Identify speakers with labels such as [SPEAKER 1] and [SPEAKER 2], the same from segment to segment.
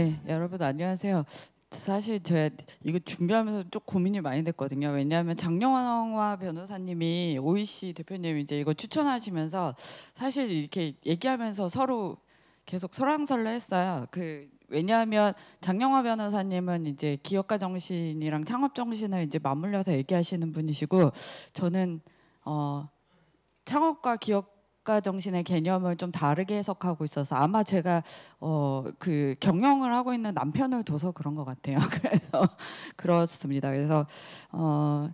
[SPEAKER 1] 네, 여러분 안녕하세요. 사실 제가 이거 준비하면서 좀 고민이 많이 됐거든요. 왜냐하면 장영화 변호사님이 오이씨 대표님 이제 이거 추천하시면서 사실 이렇게 얘기하면서 서로 계속 설랑설레했어요. 그 왜냐하면 장영화 변호사님은 이제 기업가 정신이랑 창업 정신을 이제 맞물려서 얘기하시는 분이시고 저는 어 창업과 기업 국가 정신의 개념을 좀 다르게 해석하고 있어서 아마 제가 어그 경영을 하고 있는 남편을 둬서 그런 것 같아요. 그래서 그렇습니다. 그래서 어.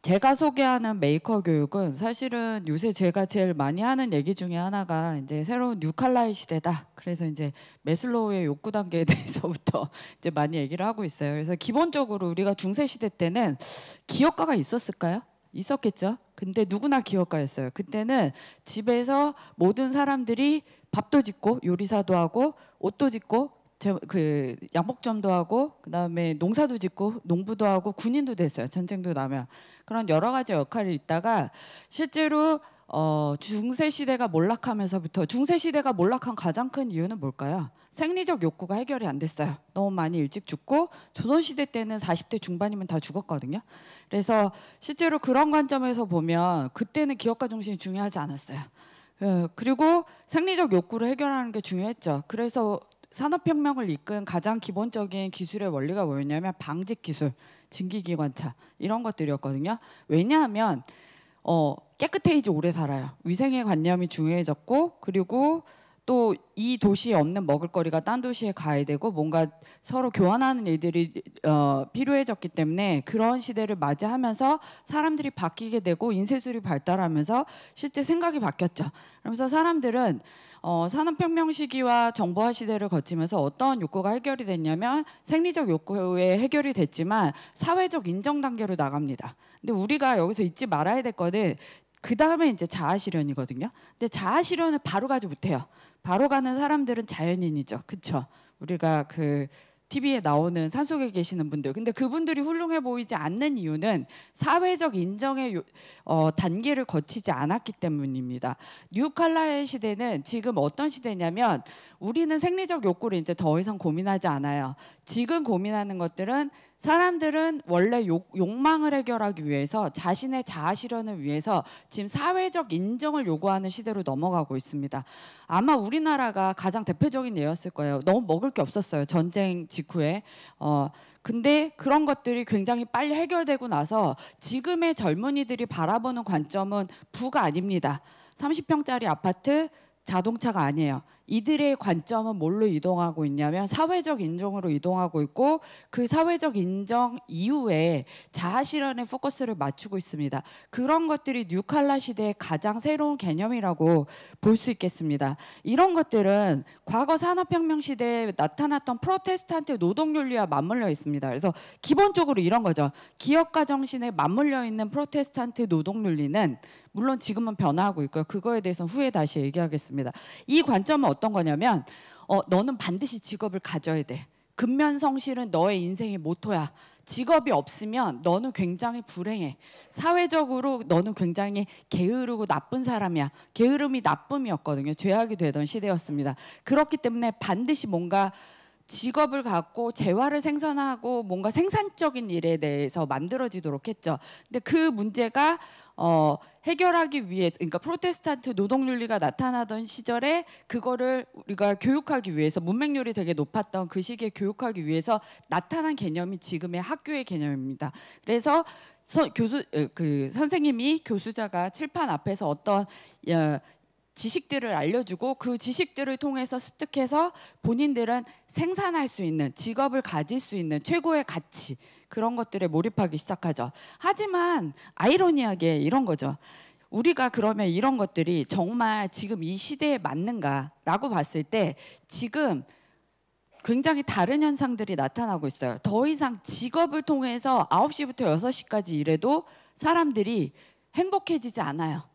[SPEAKER 1] 제가 소개하는 메이커 교육은 사실은 요새 제가 제일 많이 하는 얘기 중에 하나가 이제 새로운 뉴칼라의 시대다. 그래서 이제 메슬로우의 욕구 단계에 대해서부터 이제 많이 얘기를 하고 있어요. 그래서 기본적으로 우리가 중세 시대 때는 기업가가 있었을까요? 있었겠죠. 근데 누구나 기업가였어요. 그때는 집에서 모든 사람들이 밥도 짓고 요리사도 하고 옷도 짓고 그 양복점도 하고 그다음에 농사도 짓고 농부도 하고 군인도 됐어요. 전쟁도 나면 그런 여러 가지 역할이 있다가 실제로 어, 중세 시대가 몰락하면서부터 중세 시대가 몰락한 가장 큰 이유는 뭘까요? 생리적 욕구가 해결이 안 됐어요. 너무 많이 일찍 죽고 조선 시대 때는 40대 중반이면 다 죽었거든요. 그래서 실제로 그런 관점에서 보면 그때는 기업가 중심이 중요하지 않았어요. 어, 그리고 생리적 욕구를 해결하는 게 중요했죠. 그래서 산업혁명을 이끈 가장 기본적인 기술의 원리가 뭐였냐면 방직 기술, 증기기관차 이런 것들이었거든요. 왜냐하면 어, 깨끗해이지 오래 살아요. 위생의 관념이 중요해졌고 그리고 또이 도시에 없는 먹을거리가 딴 도시에 가야 되고 뭔가 서로 교환하는 일들이 어, 필요해졌기 때문에 그런 시대를 맞이하면서 사람들이 바뀌게 되고 인쇄술이 발달하면서 실제 생각이 바뀌었죠. 그러면서 사람들은 어, 산업혁명 시기와 정보화 시대를 거치면서 어떤 욕구가 해결이 됐냐면 생리적 욕구에 해결이 됐지만 사회적 인정 단계로 나갑니다. 근데 우리가 여기서 잊지 말아야 될 거는 그 다음에 이제 자아실현이거든요. 근데 자아실현을 바로 가지 못해요. 바로 가는 사람들은 자연인이죠. 그쵸? 우리가 그 TV에 나오는 산속에 계시는 분들. 근데 그분들이 훌륭해 보이지 않는 이유는 사회적 인정의 요, 어, 단계를 거치지 않았기 때문입니다. 뉴칼라의 시대는 지금 어떤 시대냐면 우리는 생리적 욕구를 이제 더 이상 고민하지 않아요. 지금 고민하는 것들은 사람들은 원래 욕, 욕망을 해결하기 위해서 자신의 자아 실현을 위해서 지금 사회적 인정을 요구하는 시대로 넘어가고 있습니다. 아마 우리나라가 가장 대표적인 예였을 거예요. 너무 먹을 게 없었어요. 전쟁 직후에. 어, 근데 그런 것들이 굉장히 빨리 해결되고 나서 지금의 젊은이들이 바라보는 관점은 부가 아닙니다. 30평짜리 아파트 자동차가 아니에요. 이들의 관점은 뭘로 이동하고 있냐면 사회적 인정으로 이동하고 있고 그 사회적 인정 이후에 자아 실현에 포커스를 맞추고 있습니다. 그런 것들이 뉴칼라 시대의 가장 새로운 개념이라고 볼 수 있겠습니다. 이런 것들은 과거 산업혁명 시대에 나타났던 프로테스탄트 노동 윤리와 맞물려 있습니다. 그래서 기본적으로 이런 거죠. 기업가 정신에 맞물려 있는 프로테스탄트 노동 윤리는 물론 지금은 변화하고 있고요. 그거에 대해서 후에 다시 얘기하겠습니다. 이 관점은 어떤 거냐면 어, 너는 반드시 직업을 가져야 돼. 근면성실은 너의 인생의 모토야. 직업이 없으면 너는 굉장히 불행해. 사회적으로 너는 굉장히 게으르고 나쁜 사람이야. 게으름이 나쁨이었거든요. 죄악이 되던 시대였습니다. 그렇기 때문에 반드시 뭔가 직업을 갖고 재화를 생산하고 뭔가 생산적인 일에 대해서 만들어지도록 했죠. 근데 그 문제가 어, 해결하기 위해 그러니까 프로테스탄트 노동윤리가 나타나던 시절에 그거를 우리가 교육하기 위해서 문맹률이 되게 높았던 그 시기에 교육하기 위해서 나타난 개념이 지금의 학교의 개념입니다. 그래서 서, 교수 어, 그 선생님이 교수자가 칠판 앞에서 어떤 어, 지식들을 알려주고 그 지식들을 통해서 습득해서 본인들은 생산할 수 있는 직업을 가질 수 있는 최고의 가치 그런 것들에 몰입하기 시작하죠. 하지만 아이러니하게 이런 거죠. 우리가 그러면 이런 것들이 정말 지금 이 시대에 맞는가라고 봤을 때 지금 굉장히 다른 현상들이 나타나고 있어요. 더 이상 직업을 통해서 9시부터 6시까지 일해도 사람들이 행복해지지 않아요.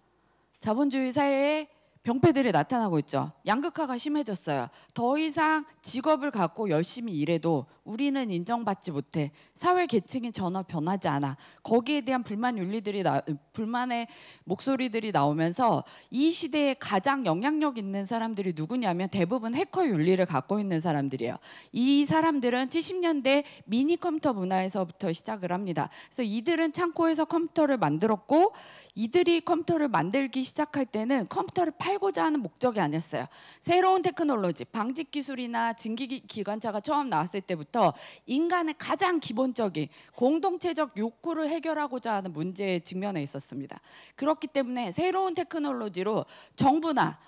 [SPEAKER 1] 자본주의 사회에 병폐들이 나타나고 있죠. 양극화가 심해졌어요. 더 이상 직업을 갖고 열심히 일해도 우리는 인정받지 못해. 사회 계층이 전혀 변하지 않아. 거기에 대한 불만 윤리들이 나, 불만의 목소리들이 나오면서 이 시대에 가장 영향력 있는 사람들이 누구냐면 대부분 해커 윤리를 갖고 있는 사람들이에요. 이 사람들은 70년대 미니 컴퓨터 문화에서부터 시작을 합니다. 그래서 이들은 창고에서 컴퓨터를 만들었고 이들이 컴퓨터를 만들기 시작할 때는 컴퓨터를 팔고자 하는 목적이 아니었어요. 새로운 테크놀로지, 방직 기술이나 증기 기관차가 처음 나왔을 때부터 인간의 가장 기본적인 공동체적 욕구를 해결하고자 하는 문제에 직면해 있었습니다. 그렇기 때문에 새로운 테크놀로지로 정부나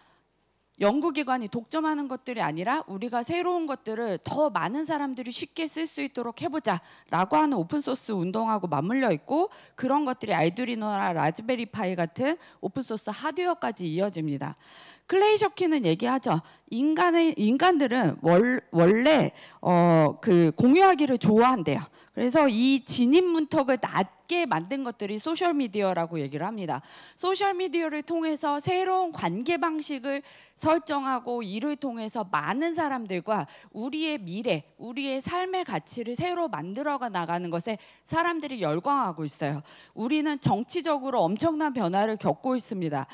[SPEAKER 1] 연구기관이 독점하는 것들이 아니라 우리가 새로운 것들을 더 많은 사람들이 쉽게 쓸 수 있도록 해보자라고 하는 오픈소스 운동하고 맞물려 있고 그런 것들이 알두리노나 라즈베리파이 같은 오픈소스 하드웨어까지 이어집니다. 클레이 쇼키는 얘기하죠. 인간의 인간들은 월, 원래 어, 그 공유하기를 좋아한대요. 그래서 이 진입 문턱을 낮게 만든 것들이 소셜 미디어라고 얘기를 합니다. 소셜 미디어를 통해서 새로운 관계 방식을 설정하고 이를 통해서 많은 사람들과 우리의 미래, 우리의 삶의 가치를 새로 만들어가 나가는 것에 사람들이 열광하고 있어요. 우리는 정치적으로 엄청난 변화를 겪고 있습니다.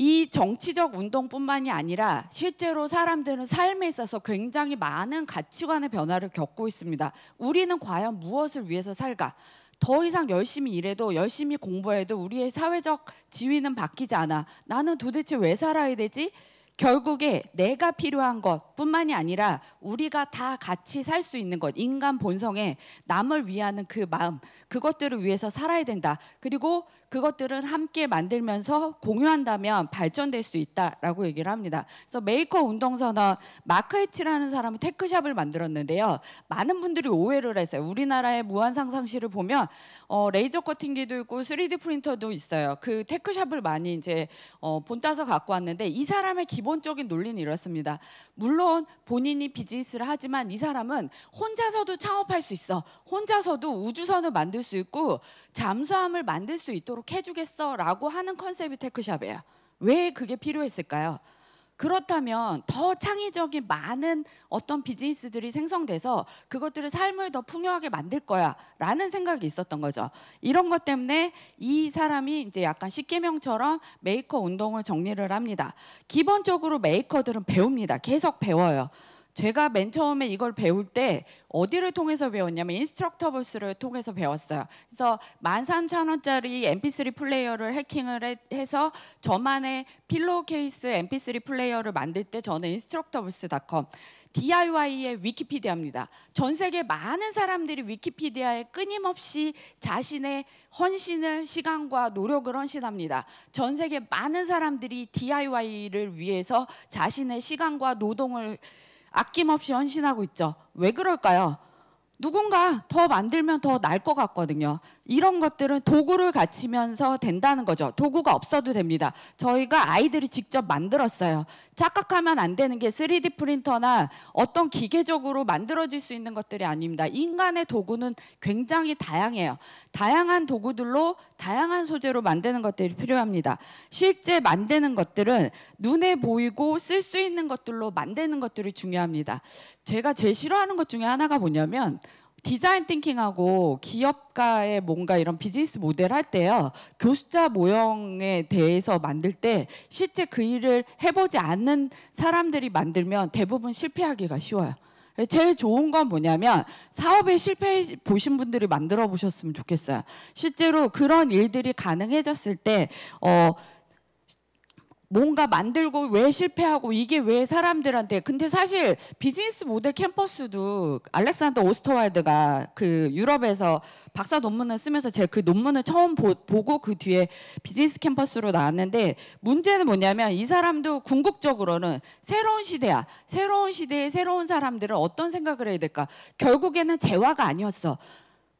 [SPEAKER 1] 이 정치적 운동뿐만이 아니라 실제로 사람들은 삶에 있어서 굉장히 많은 가치관의 변화를 겪고 있습니다. 우리는 과연 무엇을 위해서 살까? 더 이상 열심히 일해도 열심히 공부해도 우리의 사회적 지위는 바뀌지 않아. 나는 도대체 왜 살아야 되지? 결국에 내가 필요한 것 뿐만이 아니라 우리가 다 같이 살 수 있는 것, 인간 본성에 남을 위하는 그 마음, 그것들을 위해서 살아야 된다. 그리고 그것들은 함께 만들면서 공유한다면 발전될 수 있다라고 얘기를 합니다. 그래서 메이커 운동선언 마크 해치라는 사람은 테크샵을 만들었는데요. 많은 분들이 오해를 했어요. 우리나라의 무한상상실을 보면 어, 레이저 커팅기도 있고 3D 프린터도 있어요. 그 테크샵을 많이 이제 어, 본따서 갖고 왔는데 이 사람의 기본 기본적인 논리는 이렇습니다. 물론 본인이 비즈니스를 하지만 이 사람은 혼자서도 창업할 수 있어. 혼자서도 우주선을 만들 수 있고 잠수함을 만들 수 있도록 해주겠어라고 하는 컨셉이 테크샵이에요. 왜 그게 필요했을까요? 그렇다면 더 창의적인 많은 어떤 비즈니스들이 생성돼서 그것들을 삶을 더 풍요하게 만들 거야라는 생각이 있었던 거죠. 이런 것 때문에 이 사람이 이제 약간 십계명처럼 메이커 운동을 정리를 합니다. 기본적으로 메이커들은 배웁니다. 계속 배워요. 제가 맨 처음에 이걸 배울 때 어디를 통해서 배웠냐면 인스트럭터블스를 통해서 배웠어요. 그래서 1 3 0원짜리 mp3 플레이어를 해킹을 해, 서 저만의 필로 케이스 mp3 플레이어를 만들 때 저는 인스트럭터블스닷컴 DIY의 위키피디아입니다. 전 세계 많은 사람들이 위키피디아에 끊임없이 자신의 헌신을 시간과 노력을 헌신합니다. 전 세계 많은 사람들이 DIY를 위해서 자신의 시간과 노동을 아낌없이 헌신하고 있죠. 왜 그럴까요? 누군가 더 만들면 더 날 것 같거든요. 이런 것들은 도구를 갖추면서 된다는 거죠. 도구가 없어도 됩니다. 저희가 아이들이 직접 만들었어요. 착각하면 안 되는 게 3D 프린터나 어떤 기계적으로 만들어질 수 있는 것들이 아닙니다. 인간의 도구는 굉장히 다양해요. 다양한 도구들로 다양한 소재로 만드는 것들이 필요합니다. 실제 만드는 것들은 눈에 보이고 쓸 수 있는 것들로 만드는 것들이 중요합니다. 제가 제일 싫어하는 것 중에 하나가 뭐냐면 디자인 띵킹하고 기업가의 뭔가 이런 비즈니스 모델 할 때요. 교수자 모형에 대해서 만들 때 실제 그 일을 해보지 않는 사람들이 만들면 대부분 실패하기가 쉬워요. 제일 좋은 건 뭐냐면 사업에 실패 보신 분들이 만들어 보셨으면 좋겠어요. 실제로 그런 일들이 가능해졌을 때 어. 뭔가 만들고 왜 실패하고 이게 왜 사람들한테 근데 사실 비즈니스 모델 캠퍼스도 알렉산더 오스터왈드가 그 유럽에서 박사 논문을 쓰면서 제가 그 논문을 처음 보, 보고 그 뒤에 비즈니스 캠퍼스로 나왔는데 문제는 뭐냐면 이 사람도 궁극적으로는 새로운 시대야 새로운 시대에 새로운 사람들은 어떤 생각을 해야 될까 결국에는 재화가 아니었어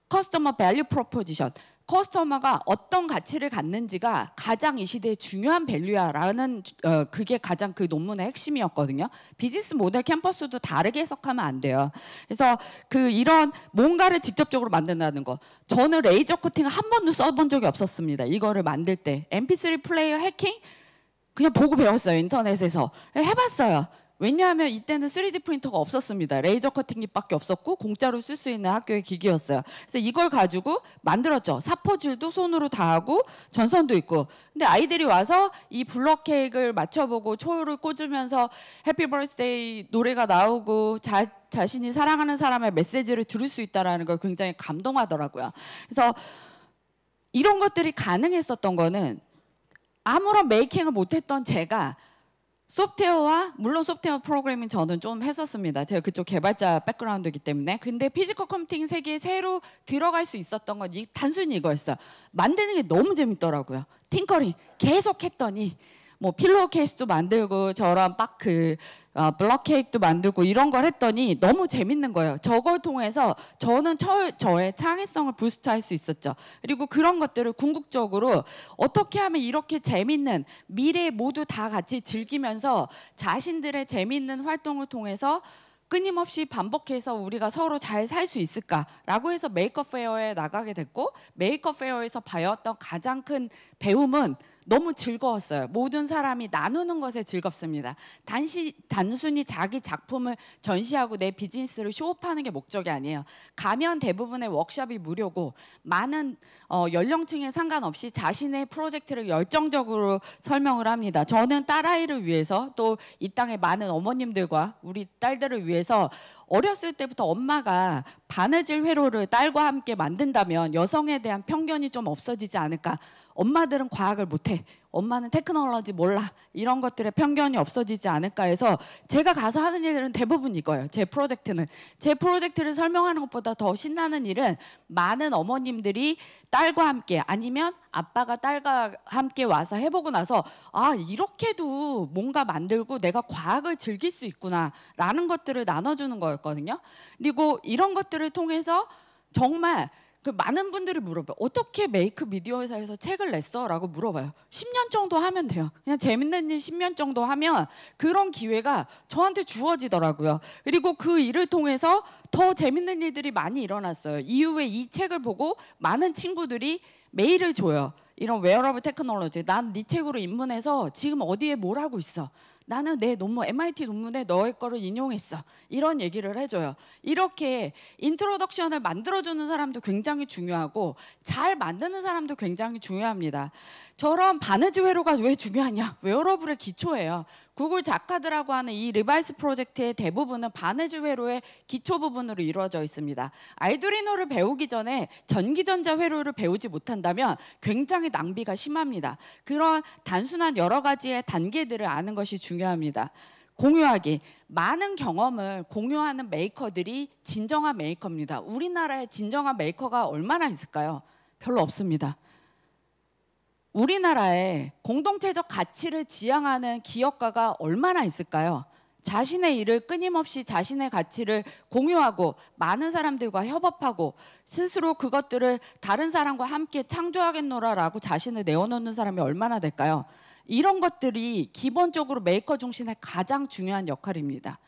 [SPEAKER 1] 커스터머 밸류 프로포지션 커스터머가 어떤 가치를 갖는지가 가장 이 시대의 중요한 밸류야라는 어, 그게 가장 그 논문의 핵심이었거든요. 비즈니스 모델 캠퍼스도 다르게 해석하면 안 돼요. 그래서 그 이런 뭔가를 직접적으로 만든다는 거. 저는 레이저 코팅을 한 번도 써본 적이 없었습니다. 이거를 만들 때. MP3 플레이어 해킹? 그냥 보고 배웠어요. 인터넷에서. 해봤어요. 왜냐하면 이때는 3D 프린터가 없었습니다. 레이저 커팅기밖에 없었고 공짜로 쓸 수 있는 학교의 기기였어요. 그래서 이걸 가지고 만들었죠. 사포질도 손으로 다 하고 전선도 있고. 근데 아이들이 와서 이 블럭 케이크를 맞춰보고 초를 꽂으면서 해피 버스데이 노래가 나오고 자, 자신이 사랑하는 사람의 메시지를 들을 수 있다라는 걸 굉장히 감동하더라고요. 그래서 이런 것들이 가능했었던 거는 아무런 메이킹을 못했던 제가 소프트웨어와 물론 소프트웨어 프로그래밍 저는 좀 했었습니다. 제가 그쪽 개발자 백그라운드이기 때문에. 근데 피지컬 컴퓨팅 세계에 새로 들어갈 수 있었던 건 이, 단순히 이거였어요. 만드는 게 너무 재밌더라고요. 팅커링 계속 했더니 뭐필로 케이스도 만들고 저런 박그 어, 블럭 케이크도 만들고 이런 걸 했더니 너무 재밌는 거예요. 저걸 통해서 저는 처, 저의 창의성을 부스트할 수 있었죠. 그리고 그런 것들을 궁극적으로 어떻게 하면 이렇게 재밌는 미래 모두 다 같이 즐기면서 자신들의 재밌는 활동을 통해서 끊임없이 반복해서 우리가 서로 잘 살 수 있을까라고 해서 메이크업 페어에 나가게 됐고 메이크업 페어에서 배웠던 가장 큰 배움은 너무 즐거웠어요. 모든 사람이 나누는 것에 즐겁습니다. 단시, 단순히 자기 작품을 전시하고 내 비즈니스를 쇼업하는 게 목적이 아니에요. 가면 대부분의 워크숍이 무료고 많은 어, 연령층에 상관없이 자신의 프로젝트를 열정적으로 설명을 합니다. 저는 딸아이를 위해서 또 이 땅의 많은 어머님들과 우리 딸들을 위해서 어렸을 때부터 엄마가 바느질 회로를 딸과 함께 만든다면 여성에 대한 편견이 좀 없어지지 않을까. 엄마들은 과학을 못해. 엄마는 테크놀로지 몰라 이런 것들의 편견이 없어지지 않을까 해서 제가 가서 하는 일들은 대부분 이거예요. 제 프로젝트는 제 프로젝트를 설명하는 것보다 더 신나는 일은 많은 어머님들이 딸과 함께 아니면 아빠가 딸과 함께 와서 해보고 나서 아 이렇게도 뭔가 만들고 내가 과학을 즐길 수 있구나라는 것들을 나눠주는 거였거든요. 그리고 이런 것들을 통해서 정말 그 많은 분들이 물어봐요. 어떻게 메이크 미디어 회사에서 책을 냈어? 라고 물어봐요. 10년 정도 하면 돼요. 그냥 재밌는 일 10년 정도 하면 그런 기회가 저한테 주어지더라고요. 그리고 그 일을 통해서 더 재밌는 일들이 많이 일어났어요. 이후에 이 책을 보고 많은 친구들이 메일을 줘요. 이런 웨어러블 테크놀로지 난 네 책으로 입문해서 지금 어디에 뭘 하고 있어 나는 내 논문 MIT 논문에 너의 거를 인용했어. 이런 얘기를 해줘요. 이렇게 인트로덕션을 만들어주는 사람도 굉장히 중요하고 잘 만드는 사람도 굉장히 중요합니다. 저런 바느질 회로가 왜 중요하냐? 웨어러블의 기초예요. 구글 자카드라고 하는 이 리바이스 프로젝트의 대부분은 바느질 회로의 기초 부분으로 이루어져 있습니다. 알두리노를 배우기 전에 전기전자 회로를 배우지 못한다면 굉장히 낭비가 심합니다. 그런 단순한 여러 가지의 단계들을 아는 것이 중요합니다. 공유하기. 많은 경험을 공유하는 메이커들이 진정한 메이커입니다. 우리나라의 진정한 메이커가 얼마나 있을까요? 별로 없습니다. 우리나라에 공동체적 가치를 지향하는 기업가가 얼마나 있을까요? 자신의 일을 끊임없이 자신의 가치를 공유하고 많은 사람들과 협업하고 스스로 그것들을 다른 사람과 함께 창조하겠노라라고 자신을 내어놓는 사람이 얼마나 될까요? 이런 것들이 기본적으로 메이커 중심의 가장 중요한 역할입니다.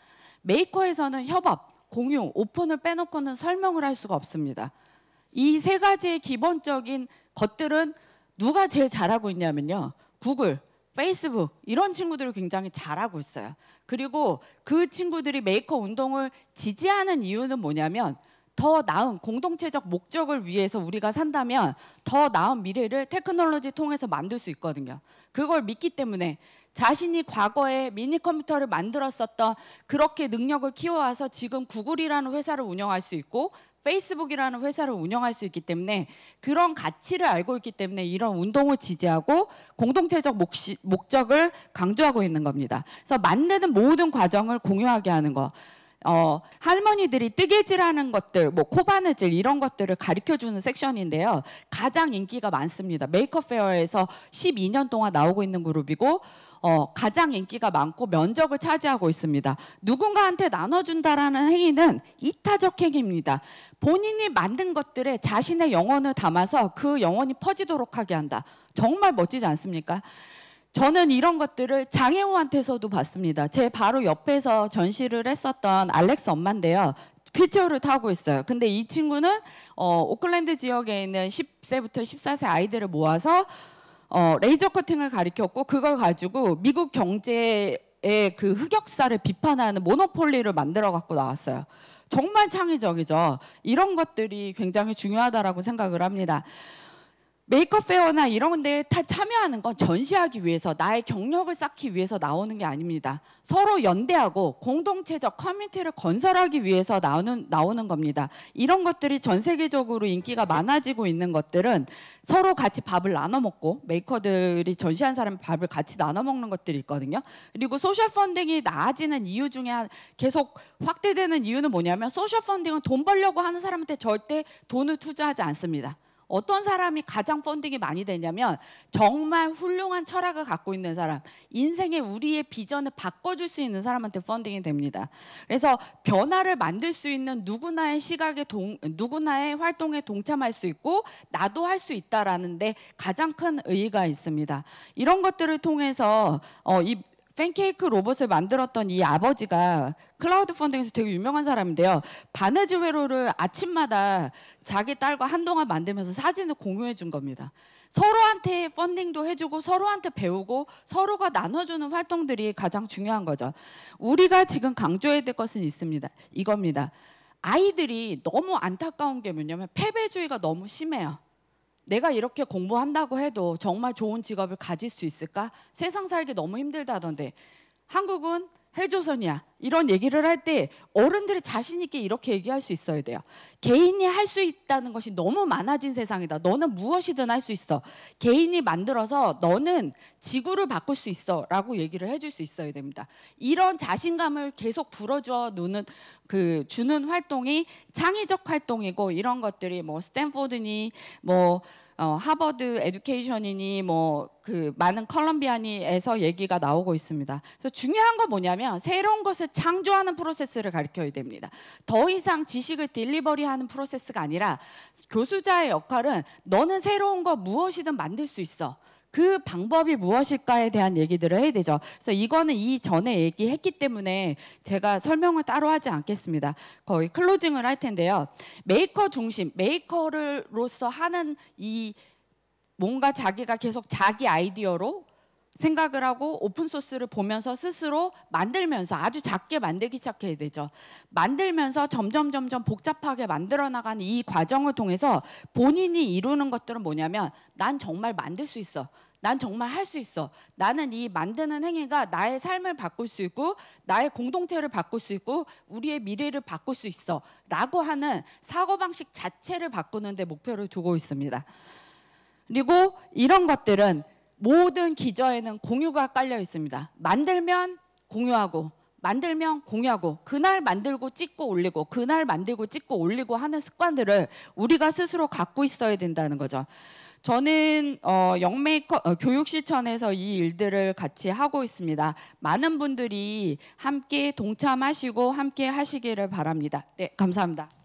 [SPEAKER 1] 메이커에서는 협업, 공유, 오픈을 빼놓고는 설명을 할 수가 없습니다. 이 세 가지의 기본적인 것들은 누가 제일 잘하고 있냐면요. 구글, 페이스북 이런 친구들을 굉장히 잘하고 있어요. 그리고 그 친구들이 메이커 운동을 지지하는 이유는 뭐냐면 더 나은 공동체적 목적을 위해서 우리가 산다면 더 나은 미래를 테크놀로지 통해서 만들 수 있거든요. 그걸 믿기 때문에 자신이 과거에 미니 컴퓨터를 만들었었던 그렇게 능력을 키워와서 지금 구글이라는 회사를 운영할 수 있고 페이스북이라는 회사를 운영할 수 있기 때문에 그런 가치를 알고 있기 때문에 이런 운동을 지지하고 공동체적 목적을 강조하고 있는 겁니다. 그래서 만드는 모든 과정을 공유하게 하는 거. 어, 할머니들이 뜨개질하는 것들, 뭐 코바느질 이런 것들을 가르쳐 주는 섹션인데요. 가장 인기가 많습니다. 메이크업 페어에서 12년 동안 나오고 있는 그룹이고 어, 가장 인기가 많고 면적을 차지하고 있습니다. 누군가한테 나눠준다라는 행위는 이타적 행위입니다. 본인이 만든 것들에 자신의 영혼을 담아서 그 영혼이 퍼지도록 하게 한다. 정말 멋지지 않습니까? 저는 이런 것들을 장애호한테서도 봤습니다. 제 바로 옆에서 전시를 했었던 알렉스 엄마인데요. 휠체를 타고 있어요. 근데 이 친구는 어, 오클랜드 지역에 있는 10세부터 14세 아이들을 모아서 어, 레이저 커팅을 가리켰고 그걸 가지고 미국 경제의 그 흑역사를 비판하는 모노폴리를 만들어 갖고 나왔어요. 정말 창의적이죠. 이런 것들이 굉장히 중요하다고 생각을 합니다. 메이크업 페어나 이런 데에 참여하는 건 전시하기 위해서 나의 경력을 쌓기 위해서 나오는 게 아닙니다. 서로 연대하고 공동체적 커뮤니티를 건설하기 위해서 나오는, 나오는 겁니다. 이런 것들이 전 세계적으로 인기가 많아지고 있는 것들은 서로 같이 밥을 나눠 먹고 메이커들이 전시한 사람 밥을 같이 나눠 먹는 것들이 있거든요. 그리고 소셜 펀딩이 나아지는 이유 중에 한, 계속 확대되는 이유는 뭐냐면 소셜 펀딩은 돈 벌려고 하는 사람한테 절대 돈을 투자하지 않습니다. 어떤 사람이 가장 펀딩이 많이 되냐면 정말 훌륭한 철학을 갖고 있는 사람, 인생의 우리의 비전을 바꿔줄 수 있는 사람한테 펀딩이 됩니다. 그래서 변화를 만들 수 있는 누구나의 시각에 동, 누구나의 활동에 동참할 수 있고 나도 할 수 있다라는데 가장 큰 의의가 있습니다. 이런 것들을 통해서 어, 이 팬케이크 로봇을 만들었던 이 아버지가 클라우드 펀딩에서 되게 유명한 사람인데요. 바느질 회로를 아침마다 자기 딸과 한동안 만들면서 사진을 공유해 준 겁니다. 서로한테 펀딩도 해주고 서로한테 배우고 서로가 나눠주는 활동들이 가장 중요한 거죠. 우리가 지금 강조해야 될 것은 있습니다. 이겁니다. 아이들이 너무 안타까운 게 뭐냐면 패배주의가 너무 심해요. 내가 이렇게 공부한다고 해도 정말 좋은 직업을 가질 수 있을까? 세상 살기 너무 힘들다던데. 한국은 해조선이야 이런 얘기를 할 때 어른들이 자신 있게 이렇게 얘기할 수 있어야 돼요. 개인이 할 수 있다는 것이 너무 많아진 세상이다. 너는 무엇이든 할 수 있어. 개인이 만들어서 너는 지구를 바꿀 수 있어라고 얘기를 해줄 수 있어야 됩니다. 이런 자신감을 계속 불어주 놓는 그 주는 활동이 창의적 활동이고 이런 것들이 뭐 스탠포드니 뭐 어, 하버드 에듀케이션이니 뭐 그 많은 컬럼비아니에서 얘기가 나오고 있습니다. 그래서 중요한 건 뭐냐면 새로운 것을 창조하는 프로세스를 가르쳐야 됩니다. 더 이상 지식을 딜리버리하는 프로세스가 아니라 교수자의 역할은 너는 새로운 거 무엇이든 만들 수 있어. 그 방법이 무엇일까에 대한 얘기들을 해야 되죠. 그래서 이거는 이전에 얘기했기 때문에 제가 설명을 따로 하지 않겠습니다. 거의 클로징을 할 텐데요. 메이커 중심, 메이커로서 하는 이 뭔가 자기가 계속 자기 아이디어로 생각을 하고 오픈소스를 보면서 스스로 만들면서 아주 작게 만들기 시작해야 되죠. 만들면서 점점 점점 복잡하게 만들어 나가는 이 과정을 통해서 본인이 이루는 것들은 뭐냐면 난 정말 만들 수 있어. 난 정말 할 수 있어. 나는 이 만드는 행위가 나의 삶을 바꿀 수 있고 나의 공동체를 바꿀 수 있고 우리의 미래를 바꿀 수 있어. 라고 하는 사고방식 자체를 바꾸는 데 목표를 두고 있습니다. 그리고 이런 것들은 모든 기저에는 공유가 깔려 있습니다. 만들면 공유하고 만들면 공유하고 그날 만들고 찍고 올리고 그날 만들고 찍고 올리고 하는 습관들을 우리가 스스로 갖고 있어야 된다는 거죠. 저는 어, 영메이커 어, 교육실천에서 이 일들을 같이 하고 있습니다. 많은 분들이 함께 동참하시고 함께 하시기를 바랍니다. 네, 감사합니다.